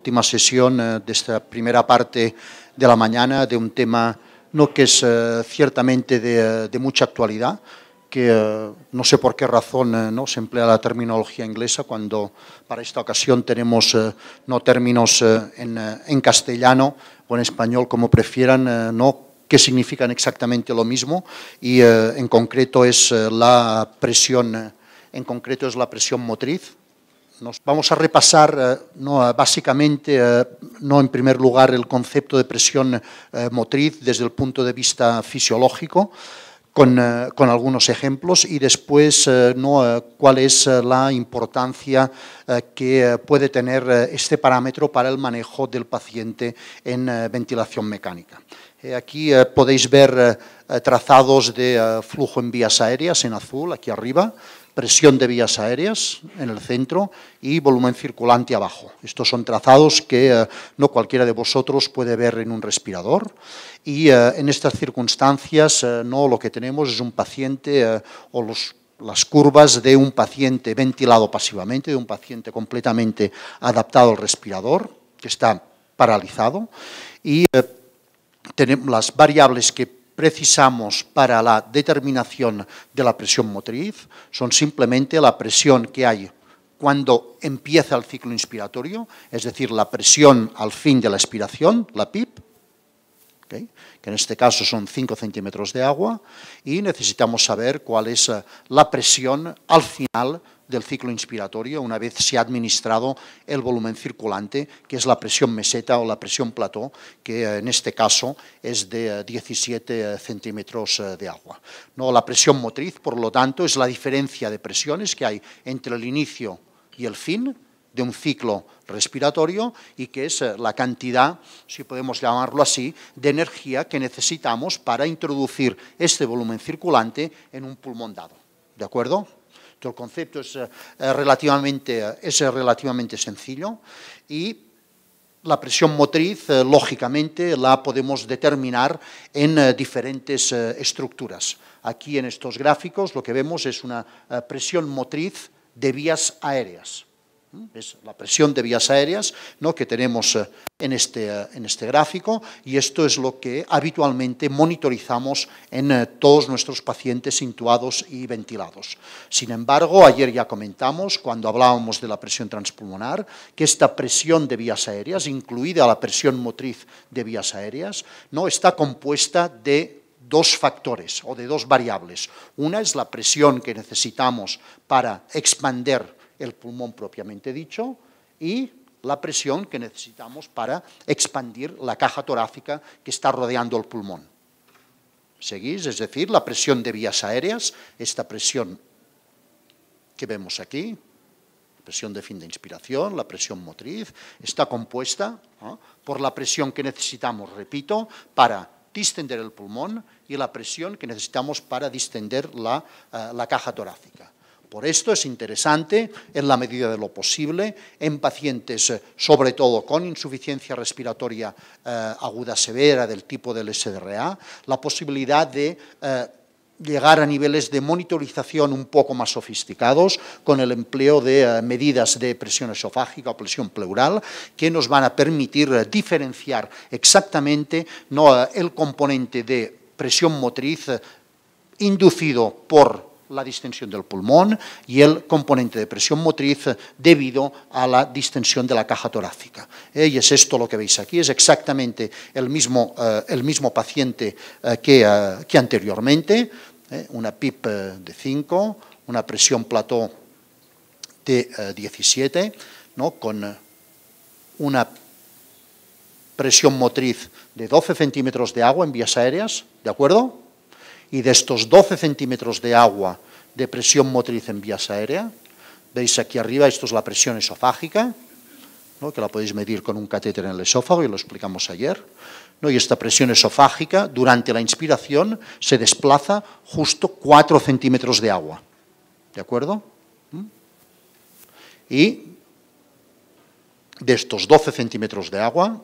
última sesión eh, de esta primera parte de la mañana de un tema no que es eh, ciertamente de, mucha actualidad, que eh, no sé por qué razón no se emplea la terminología inglesa cuando para esta ocasión tenemos no términos en, en, castellano o en español como prefieran, no que significan exactamente lo mismo y en concreto es la presión en concreto es la presión motriz vamos a repasar eh, eh, básicamente, eh, en primer lugar, el concepto de presión motriz desde el punto de vista fisiológico, con, algunos ejemplos, y después cuál es la importancia que puede tener este parámetro para el manejo del paciente en ventilación mecánica. Aquí podéis ver trazados de flujo en vías aéreas en azul, aquí arriba, presión de vías aéreas en el centro y volumen circulante abajo. Estos son trazados que eh, no cualquiera de vosotros puede ver en un respirador y eh, en estas circunstancias eh, no lo que tenemos es un paciente o las curvas de un paciente ventilado pasivamente, de un paciente completamente adaptado al respirador, que está paralizado y las variables que precisamos para la determinación de la presión motriz son simplemente la presión que hay cuando empieza el ciclo inspiratorio, es decir, la presión al fin de la expiración, la PIP, que en este caso son 5 centímetros de agua, y necesitamos saber cuál es eh, la presión al final del ciclo inspiratorio una vez se ha administrado el volumen circulante, que es la presión meseta o la presión plató, que eh, en este caso es de 17 eh, eh, centímetros de agua. ¿No? La presión motriz, por lo tanto, es la diferencia de presiones que hay entre el inicio y el fin de un ciclo respiratorio y que es la cantidad, si podemos llamarlo así, de energía que necesitamos para introducir este volumen circulante en un pulmón dado. ¿De acuerdo? el concepto eh, es, relativamente, es relativamente sencillo y la presión motriz, eh, lógicamente, la podemos determinar en eh, diferentes estructuras. Aquí en estos gráficos lo que vemos es una presión motriz de vías aéreas. ¿Mm? Es la presión de vías aéreas ¿no? que tenemos eh, este, eh, en este, gráfico y esto es lo que habitualmente monitorizamos en eh, todos nuestros pacientes intubados y ventilados. Sin embargo, ayer ya comentamos, cuando hablábamos de la presión transpulmonar, que esta presión de vías aéreas, incluida la presión motriz de vías aéreas, ¿no? está compuesta de dos factores o de dos variables. Una es la presión que necesitamos para expander el pulmón propiamente dicho y la presión que necesitamos para expandir la caja torácica que está rodeando el pulmón. ¿Seguís? Es decir, la presión de vías aéreas, esta presión que vemos aquí, presión de fin de inspiración, la presión motriz, está compuesta por la presión que necesitamos, repito, para distender el pulmón y la presión que necesitamos para distender la, eh, la caja torácica. Por esto es interesante, en la medida de lo posible, en pacientes eh, sobre todo con insuficiencia respiratoria eh, aguda severa del tipo del SDRA, la posibilidad de eh, llegar a niveles de monitorización un poco más sofisticados con el empleo de medidas de presión esofágica o presión pleural que nos van a permitir diferenciar exactamente no el componente de presión motriz inducido por la distensión del pulmón y el componente de presión motriz debido a la distensión de la caja torácica. Eh, y es esto lo que veis aquí, es exactamente el mismo, eh, el mismo paciente eh, que, anteriormente, una PIP de 5, una presión plató de 17, ¿no? con una presión motriz de 12 centímetros de agua en vías aéreas, ¿de acuerdo? y de estos 12 centímetros de agua de presión motriz en vías aéreas. Veis aquí arriba, esto es la presión esofágica, que la podéis medir con un catéter en el esófago, y lo explicamos ayer. ¿no? Y esta presión esofágica, durante la inspiración, se desplaza justo 4 centímetros de agua. ¿De acuerdo? ¿Mm? Y de estos 12 centímetros de agua,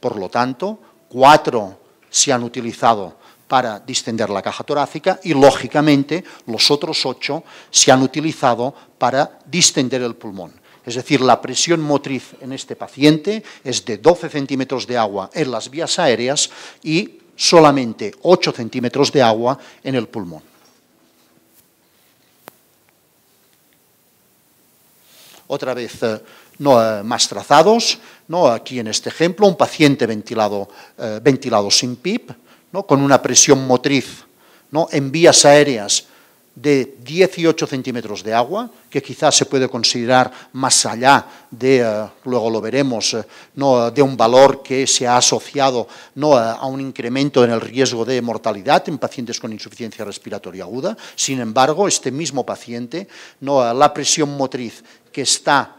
por lo tanto, 4 se han utilizado para distender la caja torácica y, lógicamente, los otros ocho se han utilizado para distender el pulmón. Es decir, la presión motriz en este paciente es de 12 centímetros de agua en las vías aéreas y solamente 8 centímetros de agua en el pulmón. Otra vez, eh, no, eh, más trazados. ¿no? Aquí en este ejemplo, un paciente ventilado, eh, ventilado sin PIP con una presión motriz ¿no? en vías aéreas de 18 centímetros de agua, que quizás se puede considerar más allá de, eh, luego lo veremos, eh, de un valor que se ha asociado no, a, un incremento en el riesgo de mortalidad en pacientes con insuficiencia respiratoria aguda. Sin embargo, este mismo paciente, no, la presión motriz que está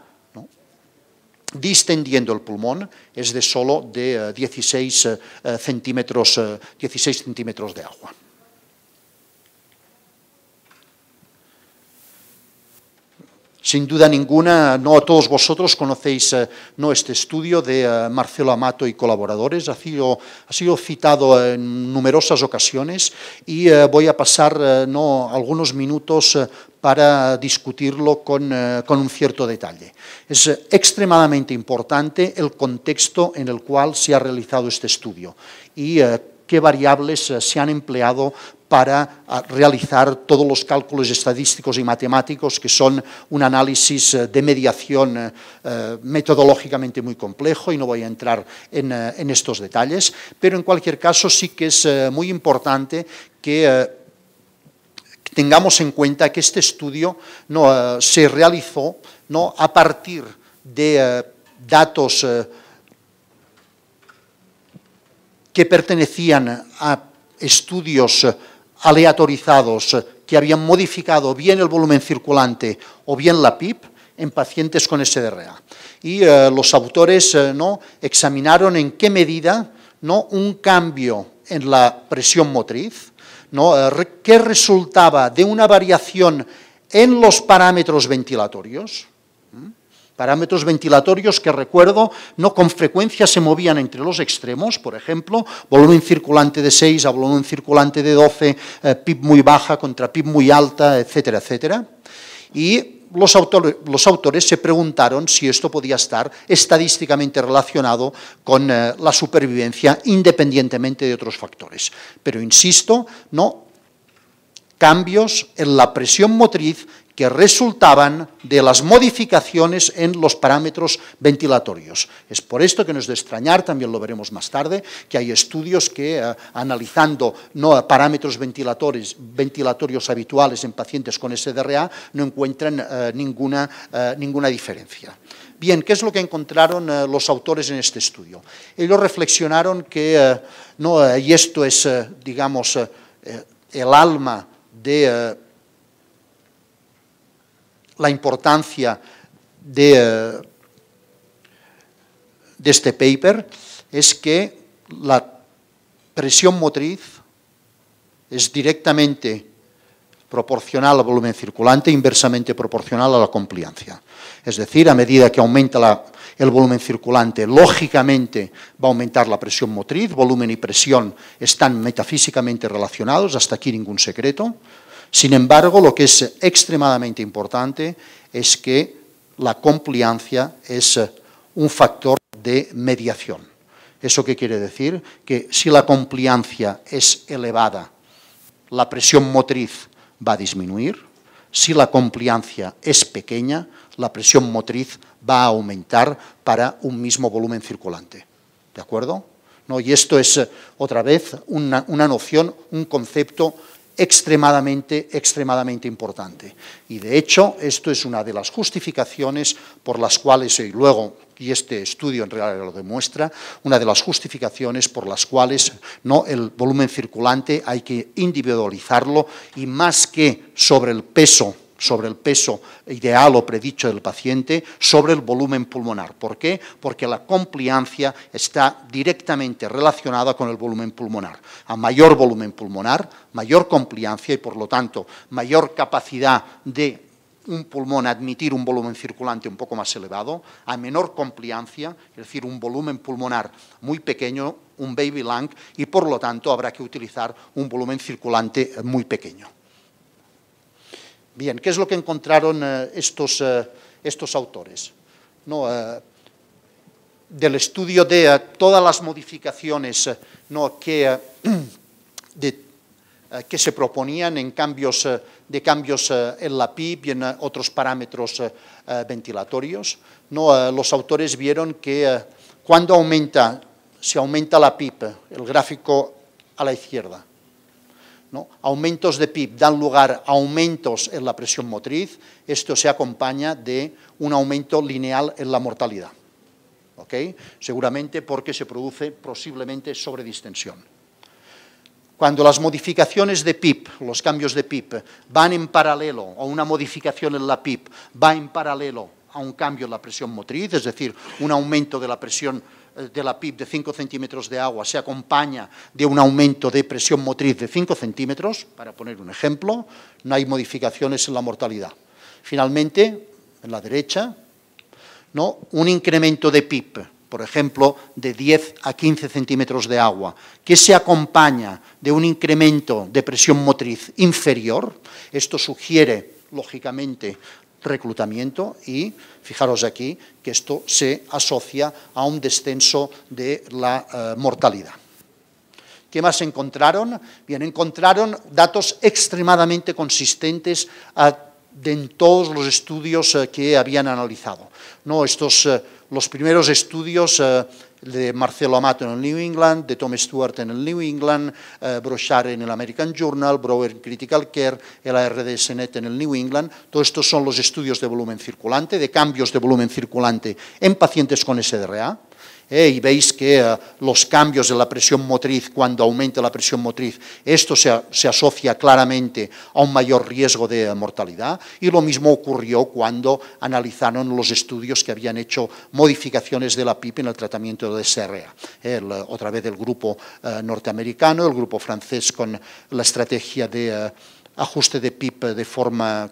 distendiendo el pulmón es de solo de 16 eh, eh, eh, centímetros, 16 centímetros de agua. Sin duda ninguna, no todos vosotros conocéis eh, no, este estudio de eh, Marcelo Amato y colaboradores, ha sido, citado en numerosas ocasiones y eh, voy a pasar algunos minutos para discutirlo con, con, un cierto detalle. Es extremadamente importante el contexto en el cual se ha realizado este estudio y qué variables se han empleado para realizar todos los cálculos estadísticos y matemáticos que son un análisis eh, de mediación eh, eh, metodológicamente muy complejo y no voy a entrar en, estos detalles, pero en cualquier caso sí que es muy importante que tengamos en cuenta que este estudio ¿no? se realizó ¿no? a partir de datos que pertenecían a estudios aleatorizados que habían modificado bien el volumen circulante o bien la PIP en pacientes con SDRA. Y eh, los autores eh, ¿no? examinaron en qué medida ¿no? un cambio en la presión motriz, ¿no? Eh, que resultaba de una variación en los parámetros ventilatorios, parámetros ventilatorios que recuerdo no con frecuencia se movían entre los extremos, por ejemplo, volumen circulante de 6 a volumen circulante de 12, eh, PIB muy baja contra PIB muy alta, etcétera, etcétera. Y los, autores se preguntaron si esto podía estar estadísticamente relacionado con eh, la supervivencia independientemente de otros factores. Pero insisto, no cambios en la presión motriz que resultaban de las modificaciones en los parámetros ventilatorios. Es por esto que no es de extrañar, también lo veremos más tarde, que hay estudios que eh, analizando no parámetros ventilatorios, ventilatorios habituales en pacientes con SDRA no encuentran eh, ninguna, eh, ninguna diferencia. Bien, ¿qué es lo que encontraron los autores en este estudio? Ellos reflexionaron que, no, y esto es, digamos, el alma de la importancia eh, de, este paper es que la presión motriz es directamente proporcional al volumen circulante, e inversamente proporcional a la compliancia. Es decir, a medida que aumenta el volumen circulante, lógicamente va a aumentar la presión motriz, volumen y presión están metafísicamente relacionados, hasta aquí ningún secreto, sin embargo, lo que es extremadamente importante es que la compliancia es un factor de mediación. ¿Eso qué quiere decir? Que si la compliancia es elevada, la presión motriz va a disminuir. Si la compliancia es pequeña, la presión motriz va a aumentar para un mismo volumen circulante. ¿De acuerdo? ¿No? Y esto es, eh, otra vez, una, una noción, un concepto extremadamente, extremadamente importante. Y de hecho, esto es una de las justificaciones por las cuales, y luego, y este estudio en realidad lo demuestra, una de las justificaciones por las cuales ¿no? el volumen circulante hay que individualizarlo y más que sobre el peso sobre el peso ideal o predicho del paciente, sobre el volumen pulmonar. ¿Por qué? Porque la compliancia está directamente relacionada con el volumen pulmonar. A mayor volumen pulmonar, mayor compliancia y, por lo tanto, mayor capacidad de un pulmón admitir un volumen circulante un poco más elevado, a menor compliancia, es decir, un volumen pulmonar muy pequeño, un baby lung, y por lo tanto habrá que utilizar un volumen circulante muy pequeño. Bien, ¿qué es lo que encontraron eh, eh, estos, autores? Eh, del estudio de todas las modificaciones que, se proponían en cambios, de cambios en la PIB y en otros parámetros ventilatorios, los autores vieron que cuando aumenta, se aumenta la PIB, el gráfico a la izquierda, Aumentos de PIB dan lugar a aumentos en la presión motriz, esto se acompaña de un aumento lineal en la mortalidad, Seguramente porque se produce posiblemente sobredistensión. Cuando las modificaciones de PIB, los cambios de PIB, van en paralelo, o una modificación en la PIB va en paralelo a un cambio en la presión motriz, es decir, un aumento de la presión de la PIB de 5 centímetros de agua se acompaña de un aumento de presión motriz de 5 centímetros, para poner un ejemplo, no hay modificaciones en la mortalidad. Finalmente, en la derecha, ¿no? un incremento de PIB, por ejemplo, de 10 a 15 centímetros de agua, que se acompaña de un incremento de presión motriz inferior, esto sugiere lógicamente, reclutamiento y fijaros aquí que esto se asocia a un descenso de la eh, mortalidad. ¿Qué más encontraron? Bien, encontraron datos extremadamente consistentes en todos los estudios eh, que habían analizado. ¿no? Estos, eh, los primeros estudios de Marcelo Amato en el New England, de Tom Stewart en el New England, eh, Brochard en el American Journal, Brower en Critical Care, el ARDSNet en el New England. Todos estos son los estudios de volumen circulante, de cambios de volumen circulante en pacientes con SDRA y veis que eh, los cambios de la presión motriz, cuando aumenta la presión motriz, esto se, asocia claramente a un mayor riesgo de eh, mortalidad. Y lo mismo ocurrió cuando analizaron los estudios que habían hecho modificaciones de la PIP en el tratamiento de SRA. Eh, otra vez el grupo norteamericano, el grupo francés con la estrategia de ajuste de PIP de forma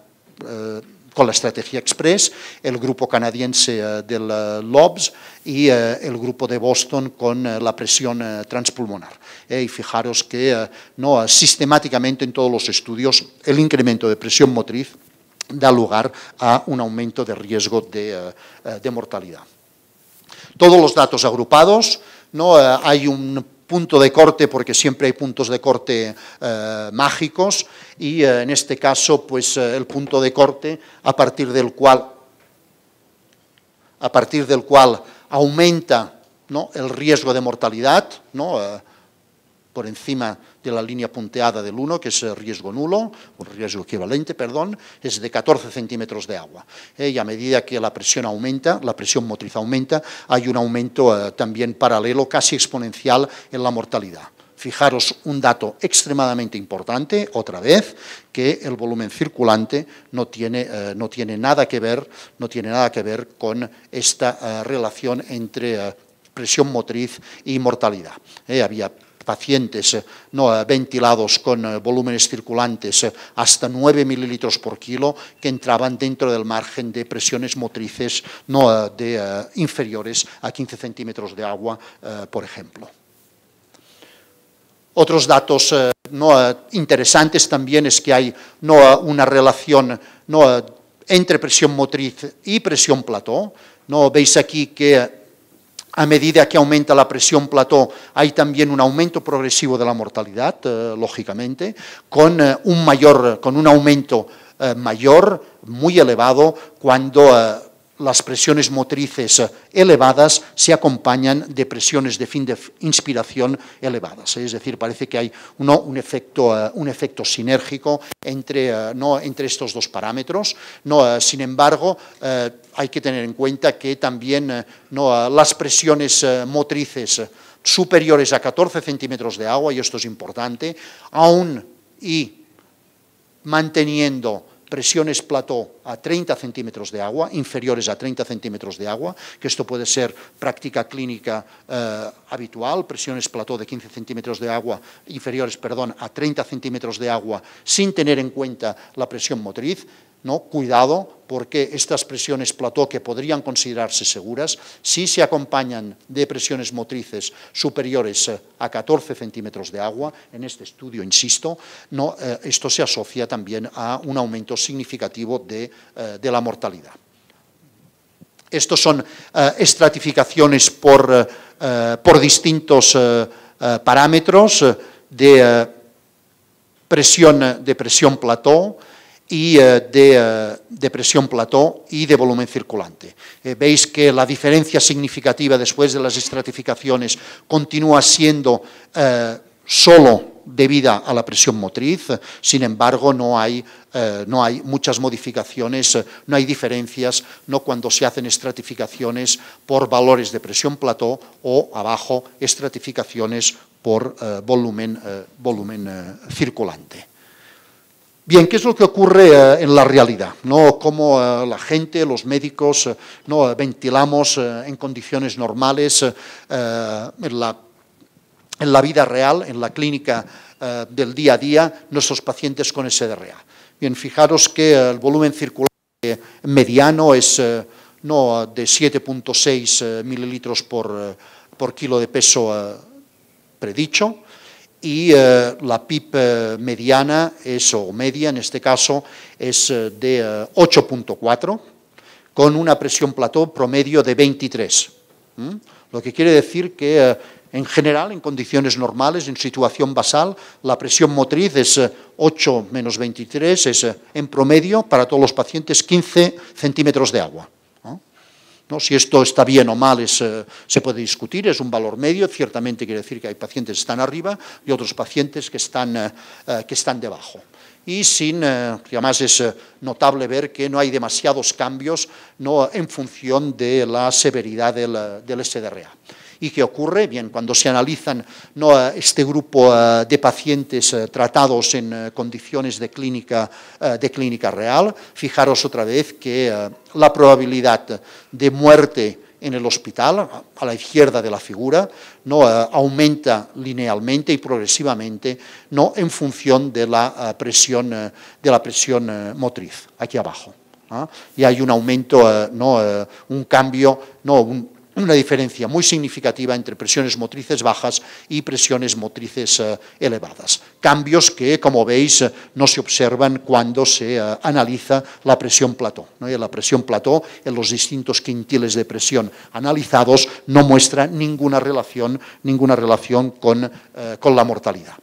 con la Estrategia Express, el grupo canadiense eh, del eh, LOBS y eh, el grupo de Boston con la presión transpulmonar. Y fijaros que no, sistemáticamente en todos los estudios el incremento de presión motriz da lugar a un aumento de riesgo de, de mortalidad. Todos los datos agrupados, ¿no? hay un punto de corte, porque siempre hay puntos de corte eh, mágicos, y eh, en este caso, pues eh, el punto de corte a partir del cual, a partir del cual aumenta ¿no? el riesgo de mortalidad, ¿no? por encima de la línea punteada del 1, que es riesgo nulo, o riesgo equivalente, perdón, es de 14 centímetros de agua. Eh, y a medida que la presión aumenta, la presión motriz aumenta, hay un aumento eh, también paralelo, casi exponencial, en la mortalidad. Fijaros un dato extremadamente importante, otra vez, que el volumen circulante no tiene, eh, no tiene, nada, que ver, no tiene nada que ver con esta relación entre presión motriz y mortalidad. había pacientes eh, no eh, ventilados con eh, volúmenes circulantes hasta 9 mililitros por kilo que entraban dentro del margen de presiones motrices no de, inferiores a 15 centímetros de agua, por ejemplo. Otros datos no, interesantes también es que hay no, una relación no, entre presión motriz y presión plató. ¿no? Veis aquí que a medida que aumenta la presión plató, hay también un aumento progresivo de la mortalidad, eh, lógicamente, con, eh, un mayor, con un aumento eh, mayor, muy elevado, cuando las presiones motrices eh, elevadas se acompañan de presiones de fin de inspiración elevadas. Eh. Es decir, parece que hay eh, un, efecto, sinérgico entre, estos dos parámetros. sin embargo, hay que tener en cuenta que también las presiones motrices superiores a 14 centímetros de agua, y esto es importante, aún y manteniendo presiones plató a 30 centímetros de agua, inferiores a 30 centímetros de agua, que esto puede ser práctica clínica eh, habitual, presiones plató de 15 centímetros de agua, inferiores, perdón, a 30 centímetros de agua, sin tener en cuenta la presión motriz, Cuidado, porque estas presiones plató que podrían considerarse seguras, si se acompañan de presiones motrices superiores a 14 centímetros de agua, en este estudio, insisto, no, eh, esto se asocia también a un aumento significativo de, eh, la mortalidad. Estos son eh, estratificaciones por, distintos parámetros de presión, de presión plató, y eh, de, eh, presión plató y de volumen circulante. Eh, veis que la diferencia significativa después de las estratificaciones continúa siendo solo debida a la presión motriz, sin embargo no hay, no hay, muchas modificaciones, no hay diferencias, no cuando se hacen estratificaciones por valores de presión plató o abajo estratificaciones por volumen, volumen circulante. Bien, ¿qué es lo que ocurre eh, en la realidad? ¿Cómo eh, la gente, los médicos, eh, ventilamos en condiciones normales en la, vida real, en la clínica del día a día, nuestros pacientes con SDRA? Bien, fijaros que el volumen circular mediano es de 7.6 mililitros por, kilo de peso predicho, y eh, la PIB eh, mediana es, o media en este caso, es eh, de 8.4, con una presión plató promedio de 23. Lo que quiere decir que, en general, en condiciones normales, en situación basal, la presión motriz es 8 menos 23, es en promedio para todos los pacientes 15 centímetros de agua. Si esto está bien o mal eh, se puede discutir, es un valor medio, ciertamente quiere decir que hay pacientes que están arriba y otros pacientes que están, eh, eh, debajo. Y sin, además es notable ver que no hay demasiados cambios ¿no? en función de la severidad del, del SDRA y qué ocurre, bien, cuando se analizan eh, este grupo eh, de pacientes eh, tratados en condiciones de clínica, de clínica real, fijaros otra vez que la probabilidad de muerte en el hospital, a la izquierda de la figura, ¿no? aumenta linealmente y progresivamente ¿no? en función de la presión, de la presión motriz, aquí abajo. Y hay un aumento, ¿no? un cambio, ¿no? un, una diferencia muy significativa entre presiones motrices bajas y presiones motrices eh, elevadas. Cambios que, como veis, eh, no se observan cuando se eh, analiza la presión plató. ¿no? La presión plató en los distintos quintiles de presión analizados no muestra ninguna relación, ninguna relación con, con la mortalidad.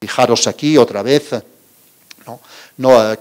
Fijaros aquí otra vez. ¿no?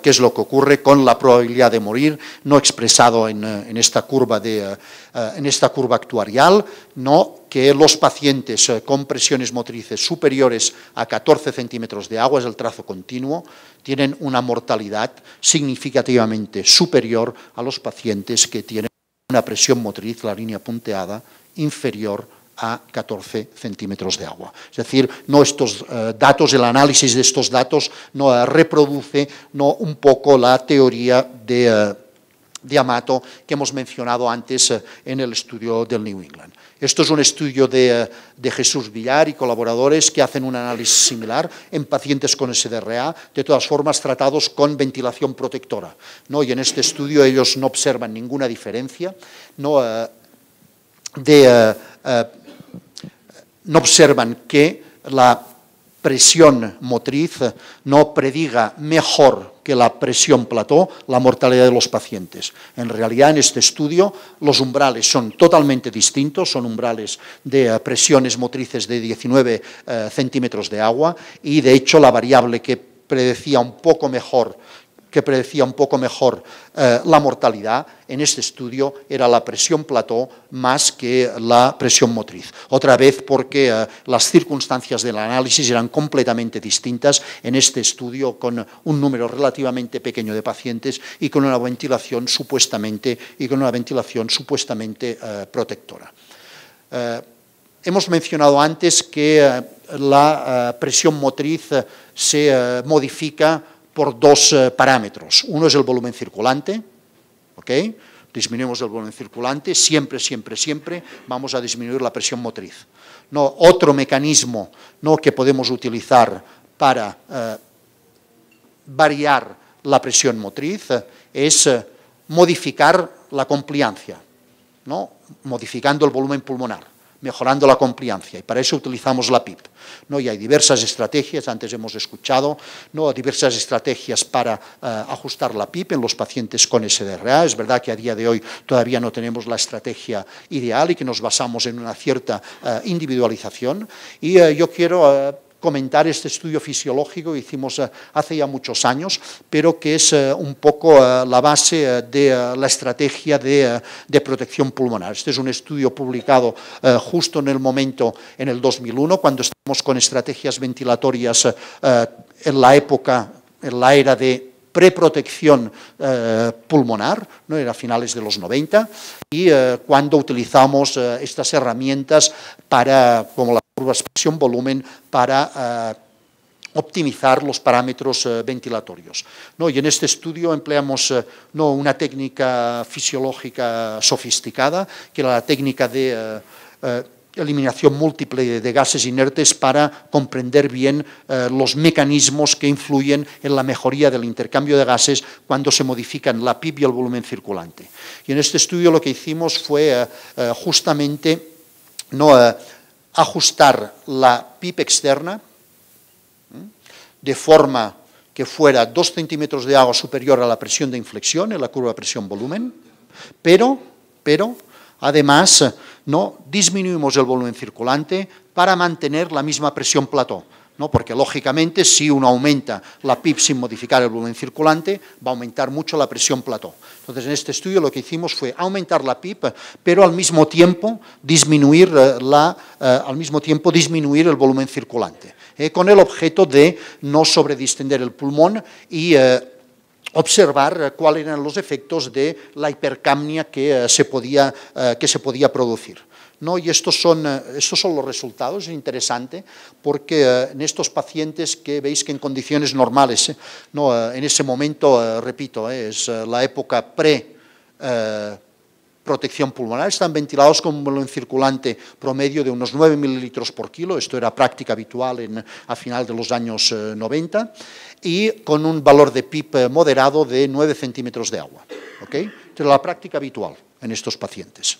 qué es lo que ocurre con la probabilidad de morir, no expresado en, eh, esta, curva eh, eh, en esta curva actuarial, no que los pacientes con presiones motrices superiores a 14 centímetros de agua, es el trazo continuo, tienen una mortalidad significativamente superior a los pacientes que tienen una presión motriz, la línea punteada, inferior a 14 centímetros de agua. Es decir, no estos eh, datos, el análisis de estos datos no eh, reproduce no un poco la teoría de, eh, Amato que hemos mencionado antes en el estudio del New England. Esto es un estudio de, Jesús Villar y colaboradores que hacen un análisis similar en pacientes con SDRA, de todas formas tratados con ventilación protectora. ¿no? Y en este estudio ellos no observan ninguna diferencia ¿no? de, no observan que la presión motriz no prediga mejor que la presión plató la mortalidad de los pacientes. En realidad, en este estudio, los umbrales son totalmente distintos, son umbrales de eh, presiones motrices de 19 eh, centímetros de agua y, de hecho, la variable que predecía un poco mejor que predecía un poco mejor eh, la mortalidad, en este estudio era la presión plató más que la presión motriz. Otra vez porque eh, las circunstancias del análisis eran completamente distintas en este estudio con un número relativamente pequeño de pacientes y con una ventilación supuestamente, y con una ventilación supuestamente eh, protectora. Hemos mencionado antes que la presión motriz se modifica por dos eh, parámetros. Uno es el volumen circulante, ¿ok? Disminuimos el volumen circulante, siempre, siempre, siempre vamos a disminuir la presión motriz. No, otro mecanismo ¿no? que podemos utilizar para eh, variar la presión motriz eh, es modificar la compliancia, ¿no? modificando el volumen pulmonar, mejorando la compliancia, y para eso utilizamos la PIP. ¿no? y hay diversas estrategias, antes hemos escuchado, ¿no? diversas estrategias para eh, ajustar la PIP en los pacientes con SDRA. Es verdad que a día de hoy todavía no tenemos la estrategia ideal y que nos basamos en una cierta eh, individualización. Y eh, yo quiero comentar este estudio fisiológico que hicimos eh, hace ya muchos años, pero que es eh, un poco eh, la base de la estrategia de, protección pulmonar. Este es un estudio publicado justo en el momento, en el 2001, cuando estamos con estrategias ventilatorias en la época, en la era de preprotección pulmonar, ¿no? era a finales de los 90, y cuando utilizamos estas herramientas para, como la curva presión volumen para eh, optimizar los parámetros eh, ventilatorios. Y en este estudio empleamos eh, no una técnica fisiológica sofisticada, que era la técnica de eliminación múltiple de gases inertes para comprender bien los mecanismos que influyen en la mejoría del intercambio de gases cuando se modifican la PIB y el volumen circulante. Y en este estudio lo que hicimos fue justamente... no ajustar la pipa externa de forma que fuera dos centímetros de agua superior a la presión de inflexión en la curva de presión-volumen, pero, pero además no disminuimos el volumen circulante para mantener la misma presión plató porque lógicamente si uno aumenta la PIB sin modificar el volumen circulante, va a aumentar mucho la presión plató. Entonces, en este estudio lo que hicimos fue aumentar la PIB, pero eh, eh, al mismo tiempo disminuir, el volumen circulante, eh, con el objeto de no sobredistender el pulmón y... observar cuáles eran los efectos de la hipercamnia que se podía producir. ¿no? Y eh, estos son, los resultados, es interesante, porque eh, en estos pacientes que veis que en condiciones normales, eh, ¿no? en ese momento, repito, es la época pre protección pulmonar, están ventilados con un volumen circulante promedio de unos 9 mililitros por kilo, esto era práctica habitual a final de los años 90, y con un valor de PIP moderado de 9 centímetros de agua. ¿okay? Entonces, la práctica habitual en estos pacientes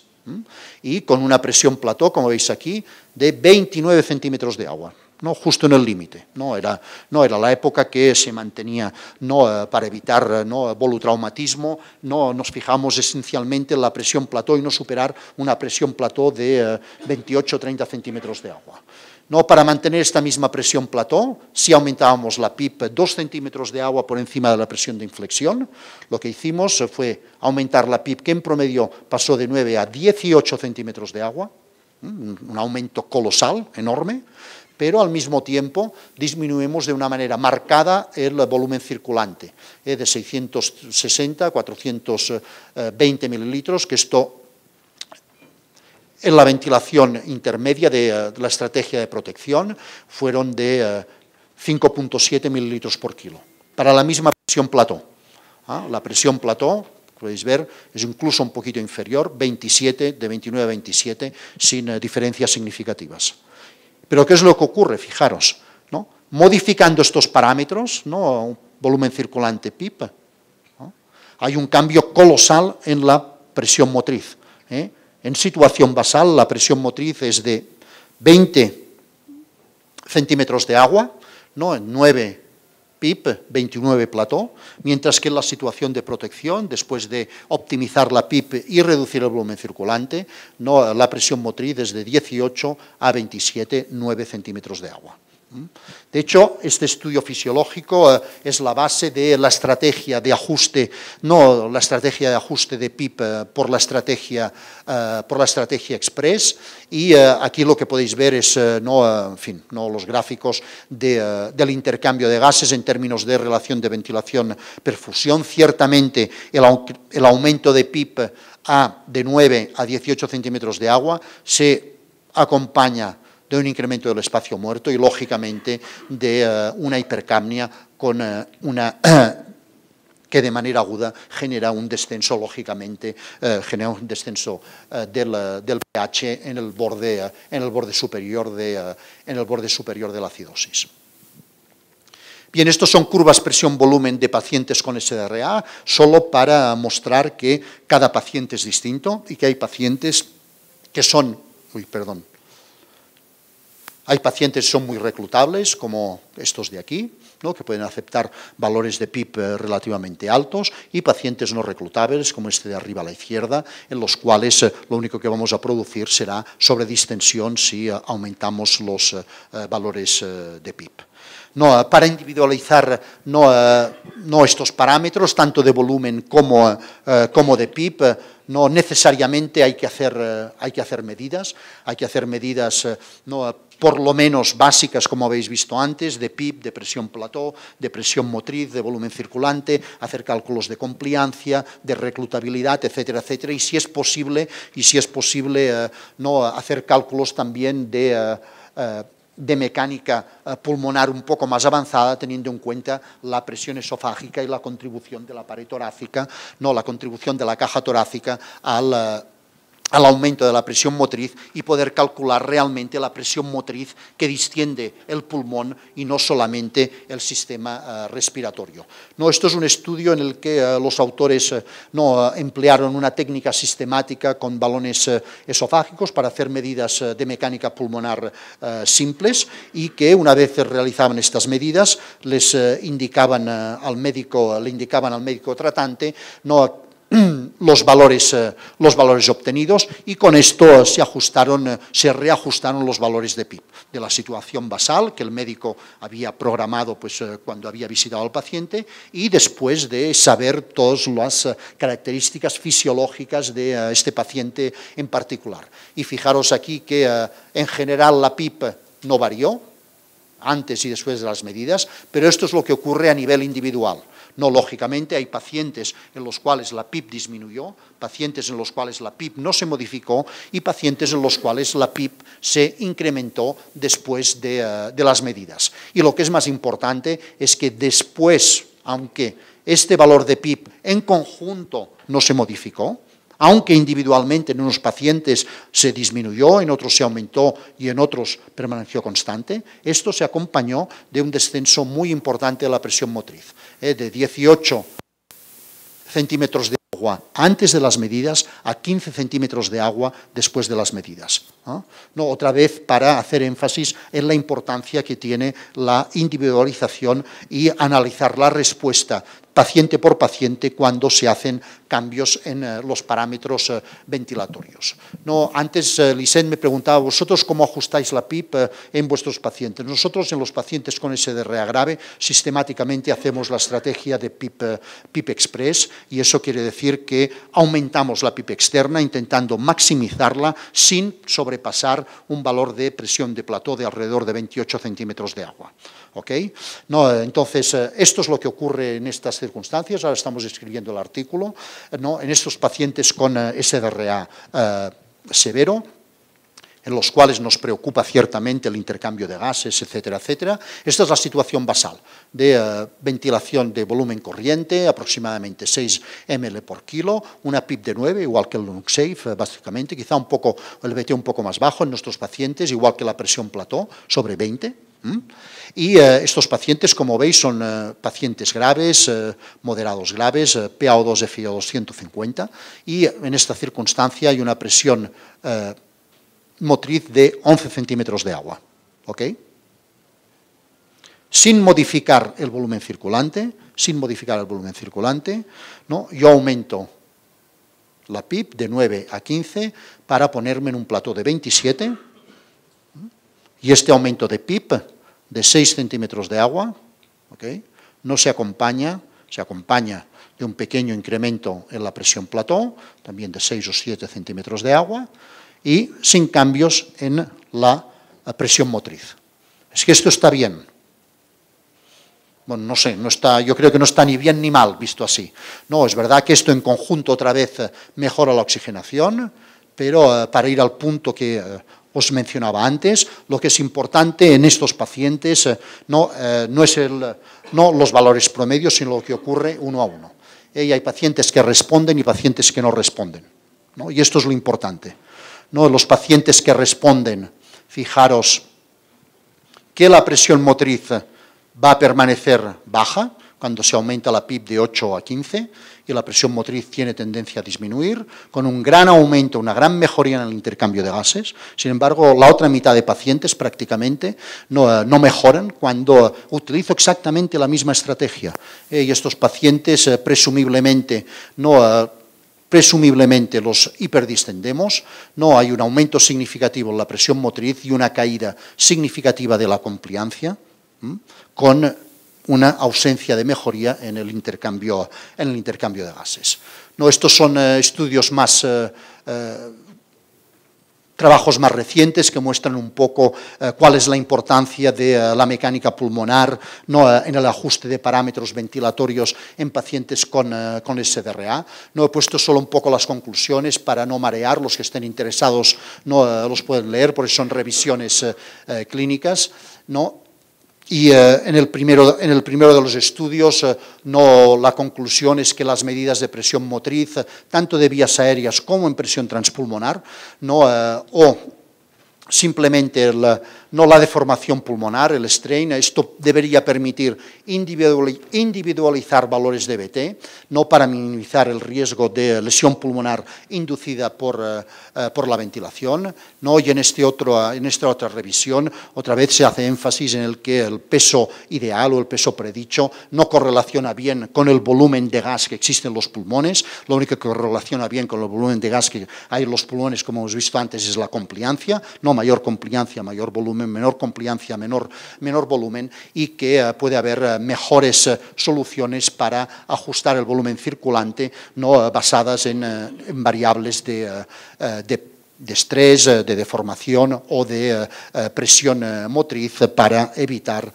y con una presión plató, como veis aquí, de 29 centímetros de agua. justo en el límite. No era, la época que se mantenía eh, para evitar eh, ¿no? volutraumatismo, no nos fijamos esencialmente en la presión plató y no superar una presión plató de 28 o 30 centímetros de agua. ¿no? Para mantener esta misma presión plató, si aumentábamos la PIP dos centímetros de agua por encima de la presión de inflexión, lo que hicimos fue aumentar la PIP, que en promedio pasó de 9 a 18 centímetros de agua, un aumento colosal, enorme, pero al mismo tiempo disminuimos de una manera marcada el volumen circulante, ¿eh? de 660 a 420 eh, mililitros, que esto en la ventilación intermedia eh, de, la estrategia de protección fueron de 5.7 eh, mililitros por kilo, para la misma presión plató. Ah, la presión plató, podéis ver, es incluso un poquito inferior, 27, de 29 a 27, sin eh, diferencias significativas. Pero ¿qué es lo que ocurre? Fijaros, ¿no? modificando estos parámetros, ¿no? volumen circulante PIP... hay un cambio colosal en la presión motriz. En situación basal, la presión motriz es de 20 centímetros de agua, ¿no? en 9 PIP, 29 plató, mientras que en la situación de protección, después de optimizar la PIP y reducir el volumen circulante, ¿no? la presión motriz es de 18 a 27, 9 centímetros de agua. De hecho, este estudio fisiológico eh, es la base de la estrategia de ajuste, no la estrategia de ajuste de PIB eh, por, la estrategia, eh, por la estrategia Express. Y aquí lo que podéis ver es no, en fin, no los gráficos del intercambio de gases en términos de relación de ventilación-perfusión. Ciertamente, el, aumento de PIP a, de 9 a 18 centímetros de agua se acompaña de un incremento del espacio muerto y, lógicamente, de eh, una hipercamnia con eh, una que de manera aguda genera un descenso, lógicamente, eh, genera un descenso del, pH en el borde, en el borde superior de, en el borde superior de la acidosis. Bien, estos son curvas presión-volumen de pacientes con SDRA, solo para mostrar que cada paciente es distinto y que hay pacientes que son, uy, perdón, hay pacientes que son muy reclutables, como estos de aquí, que pueden aceptar valores de PIB eh, relativamente altos, y pacientes no reclutables, como este de arriba a la izquierda, en los cuales eh, lo único que vamos a producir será sobredistensión si eh, aumentamos los valores de PIB. No, para individualizar no, estos parámetros, tanto de volumen como, como de PIB, no necesariamente hay que, hacer, hay que hacer medidas, hay que hacer medidas no, por lo menos básicas, como habéis visto antes, de PIB, de presión plató, de presión motriz, de volumen circulante, hacer cálculos de compliancia, de reclutabilidad, etcétera, etcétera, y si es posible, y si es posible eh, no, hacer cálculos también de... Eh, eh, de mecánica pulmonar un poco más avanzada, teniendo en cuenta la presión esofágica y la contribución de la pared torácica, no, la contribución de la caja torácica al al aumento de la presión motriz y poder calcular realmente la presión motriz que distiende el pulmón y no solamente el sistema eh, respiratorio. No, esto es un estudio en el que eh, los autores eh, no emplearon una técnica sistemática con balones esofágicos para hacer medidas de mecánica pulmonar simples y que una vez realizaban estas medidas les indicaban al médico le indicaban al médico tratante no Mm, eh, los valores, obtenidos y con esto se, ajustaron, eh, se reajustaron los valores de PIP, de la situación basal que el médico había programado pues, eh, cuando había visitado al paciente y después de saber todas las características fisiológicas de este paciente en particular. Y fijaros aquí que en general la PIP no varió antes y después de las medidas, pero esto es lo que ocurre a nivel individual. No, lógicamente hay pacientes en los cuales la PIB disminuyó, pacientes en los cuales la PIB no se modificó y pacientes en los cuales la PIB se incrementó después eh, de, las medidas. Y lo que es más importante es que después, aunque este valor de PIB en conjunto no se modificó, aunque individualmente en unos pacientes se disminuyó, en otros se aumentó y en otros permaneció constante, esto se acompañó de un descenso muy importante de la presión motriz, eh, de 18 centímetros de agua antes de las medidas a 15 centímetros de agua después de las medidas. otra vez para hacer énfasis en la importancia que tiene la individualización y analizar la respuesta paciente por paciente cuando se hacen cambios en eh, los parámetros eh, ventilatorios. antes eh, Lisén me preguntaba, ¿vosotros cómo ajustáis la PIP en vuestros pacientes? Nosotros en los pacientes con SDRA grave sistemáticamente hacemos la estrategia de PIP, PIP Express y eso quiere decir que aumentamos la PIP externa intentando maximizarla sin sobrepasar un valor de presión de plató de alrededor de 28 centímetros de agua. No, entonces, eh, esto es lo que ocurre en estas circunstancias, ahora estamos escribiendo el artículo, ¿no? en estos pacientes con eh, SDRA eh, severo, en los cuales nos preocupa ciertamente el intercambio de gases, etcétera, etcétera. Esta es la situación basal de ventilación de volumen corriente, aproximadamente 6 ml por kilo, una PIP de 9, igual que el LungSafe, básicamente, quizá un poco, el BT un poco más bajo en nuestros pacientes, igual que la presión plató, sobre 20, y eh, estos pacientes, como veis, son eh, pacientes graves, eh, moderados graves, PAO2-FIO250, y en esta circunstancia hay una presión motriz de 11 centímetros de agua. Sin modificar el volumen circulante, sin modificar el volumen circulante, yo aumento la PIB de 9 a 15 para ponerme en un plato de 27, y este aumento de PIB de 6 centímetros de agua no se acompaña, se acompaña de un pequeño incremento en la presión platón, también de 6 o 7 centímetros de agua, y sin cambios en la presión motriz. Es que esto está bien. Bueno, no sé, no está, yo creo que no está ni bien ni mal visto así. No, es verdad que esto en conjunto otra vez mejora la oxigenación, pero eh, para ir al punto que eh, os mencionaba antes. Lo que es importante en estos pacientes eh, no, eh, no, es el, no los valores promedios, sino lo que ocurre uno a uno. Eh, hay pacientes que responden y pacientes que no responden. Y esto es lo importante. ¿no? Los pacientes que responden, fijaros que la presión motriz va a permanecer baja, cuando se aumenta la PIB de 8 a 15 y la presión motriz tiene tendencia a disminuir, con un gran aumento, una gran mejoría en el intercambio de gases. Sin embargo, la otra mitad de pacientes prácticamente no, eh, mejoran cuando utilizo exactamente la misma estrategia eh, y estos pacientes eh, presumiblemente no... presumiblemente los hiperdistendemos, no hay un aumento significativo en la presión motriz y una caída significativa de la compliancia, con una ausencia de mejoría en el intercambio, en el intercambio de gases. No, estos son eh, estudios más eh, eh, trabajos más recientes que muestran un poco cuál es la importancia de la mecánica pulmonar ¿no? en el ajuste de parámetros ventilatorios en pacientes con, con, SDRA. No he puesto solo un poco las conclusiones para no marear, los que estén interesados no los pueden leer, porque son revisiones clínicas. ¿no? Y eh, en, el primero, en, el primero, de los estudios, eh, no, la conclusión es que las medidas de presión motriz, eh, tanto de vías aéreas como en presión transpulmonar, ¿no? o simplemente no la deformación pulmonar, el strain, esto debería permitir individualizar valores de BT, no para minimizar el riesgo de lesión pulmonar inducida eh, eh, por, la ventilación, ¿no? y en, este otro, en esta otra revisión otra vez se hace énfasis en el que el peso ideal o el peso predicho no correlaciona bien con el volumen de gas que existe en los pulmones, lo único que correlaciona bien con el volumen de gas que hay en los pulmones, como hemos visto antes, es la compliancia, no mayor compliancia, mayor volumen, menor compliancia, menor, menor volumen y que eh, puede haber eh, mejores eh, soluciones para ajustar el volumen circulante, no basadas en, variables de, de de estrés, eh, de deformación o de eh, eh, presión motriz para evitar,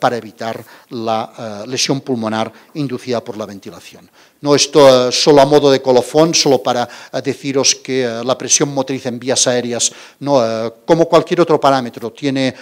para evitar la lesión pulmonar inducida por la ventilación. No esto solo a modo de colofón, solo para deciros que la presión motriz en vías aéreas, como cualquier otro parámetro, tiene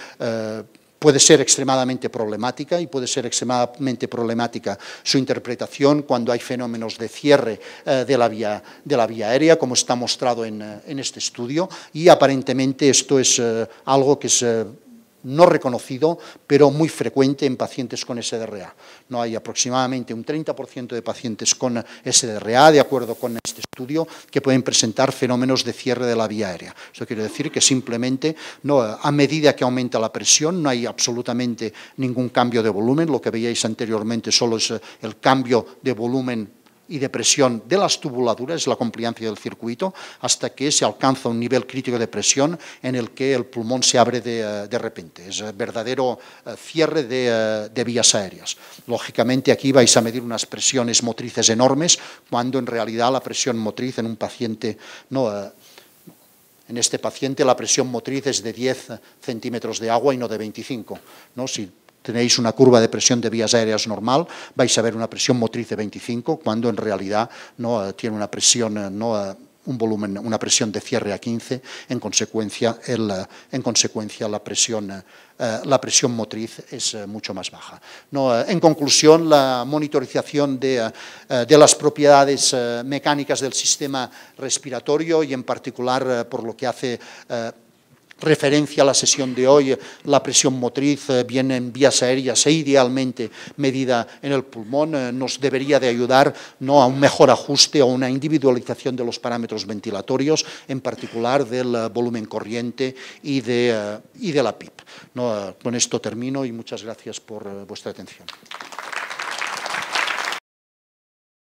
puede ser extremadamente problemática y puede ser extremadamente problemática su interpretación cuando hay fenómenos de cierre eh, de, la vía, de la vía aérea, como está mostrado en, eh, este estudio, y aparentemente esto es eh, algo que se no reconocido, pero muy frecuente en pacientes con SDRA. No hay aproximadamente un 30% de pacientes con SDRA, de acuerdo con este estudio, que pueden presentar fenómenos de cierre de la vía aérea. Eso quiere decir que simplemente, no, a medida que aumenta la presión, no hay absolutamente ningún cambio de volumen. Lo que veíais anteriormente solo es eh, el cambio de volumen y de presión de las tubuladuras, la compliancia del circuito, hasta que se alcanza un nivel crítico de presión en el que el pulmón se abre de, eh, repente. Es eh, verdadero eh, cierre de, vías aéreas. Lógicamente aquí vais a medir unas presiones motrices enormes, cuando en realidad la presión motriz en un paciente no... En este paciente la presión motriz es de 10 centímetros de agua y no de 25. ¿no? tenéis una curva de presión de vías aéreas normal, vais a ver una presión motriz de 25, cuando en realidad no eh, tiene una presión, eh, no, eh, un volumen, una presión de cierre a 15, en consecuencia, el, en consecuencia la, presión, la presión motriz es mucho más baja. en conclusión, la monitorización de, de, las propiedades mecánicas del sistema respiratorio y en particular por lo que hace referencia a la sesión de hoy, la presión motriz eh, viene en vías aéreas e idealmente medida en el pulmón, eh, nos debería de ayudar ¿no? a un mejor ajuste, a una individualización de los parámetros ventilatorios, en particular del eh, volumen corriente y de, la PIP. Con esto termino y muchas gracias por vuestra atención.